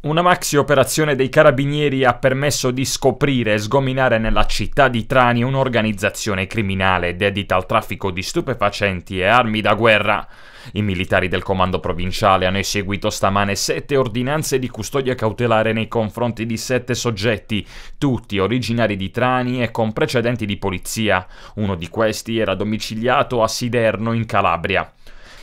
Una maxi operazione dei carabinieri ha permesso di scoprire e sgominare nella città di Trani un'organizzazione criminale dedita al traffico di stupefacenti e armi da guerra. I militari del comando provinciale hanno eseguito stamane sette ordinanze di custodia cautelare nei confronti di sette soggetti, tutti originari di Trani e con precedenti di polizia. Uno di questi era domiciliato a Siderno in Calabria.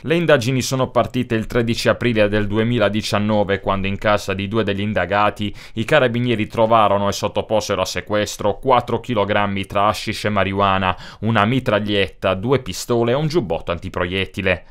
Le indagini sono partite il 13 aprile del 2019 quando in casa di due degli indagati i carabinieri trovarono e sottoposero a sequestro 4 kg tra hashish e marijuana, una mitraglietta, due pistole e un giubbotto antiproiettile.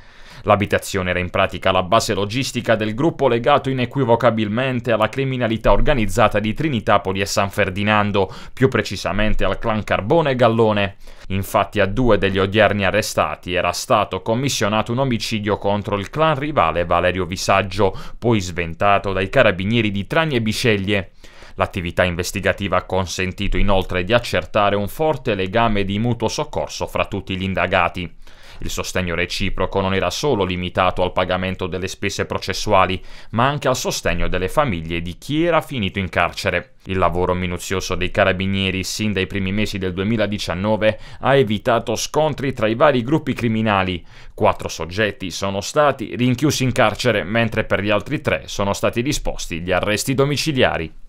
L'abitazione era in pratica la base logistica del gruppo legato inequivocabilmente alla criminalità organizzata di Trinitapoli e San Ferdinando, più precisamente al clan Carbone e Gallone. Infatti a due degli odierni arrestati era stato commissionato un omicidio contro il clan rivale Valerio Visaggio, poi sventato dai carabinieri di Trani e Bisceglie. L'attività investigativa ha consentito inoltre di accertare un forte legame di mutuo soccorso fra tutti gli indagati. Il sostegno reciproco non era solo limitato al pagamento delle spese processuali, ma anche al sostegno delle famiglie di chi era finito in carcere. Il lavoro minuzioso dei carabinieri sin dai primi mesi del 2019 ha evitato scontri tra i vari gruppi criminali. Quattro soggetti sono stati rinchiusi in carcere, mentre per gli altri tre sono stati disposti gli arresti domiciliari.